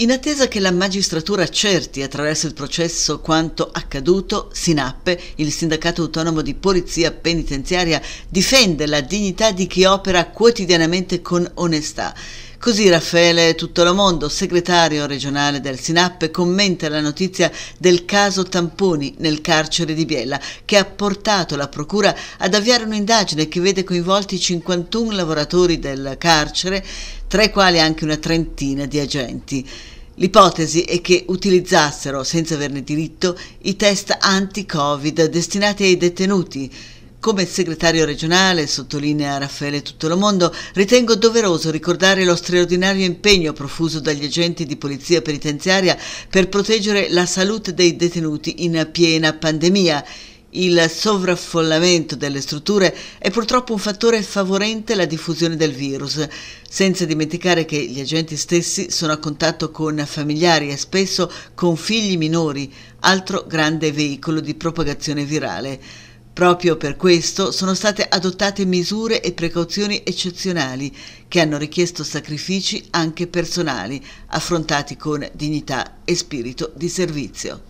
In attesa che la magistratura accerti attraverso il processo quanto accaduto, Sinappe, il sindacato autonomo di polizia penitenziaria, difende la dignità di chi opera quotidianamente con onestà. Così Raffaele Tuttolomondo, segretario regionale del SINAP, commenta la notizia del caso Tamponi nel carcere di Biella, che ha portato la Procura ad avviare un'indagine che vede coinvolti 51 lavoratori del carcere, tra i quali anche una trentina di agenti. L'ipotesi è che utilizzassero, senza averne diritto, i test anti-Covid destinati ai detenuti come segretario regionale, sottolinea Raffaele Tuttolomondo, ritengo doveroso ricordare lo straordinario impegno profuso dagli agenti di polizia penitenziaria per proteggere la salute dei detenuti in piena pandemia. Il sovraffollamento delle strutture è purtroppo un fattore favorente alla diffusione del virus, senza dimenticare che gli agenti stessi sono a contatto con familiari e spesso con figli minori, altro grande veicolo di propagazione virale. Proprio per questo sono state adottate misure e precauzioni eccezionali che hanno richiesto sacrifici anche personali, affrontati con dignità e spirito di servizio.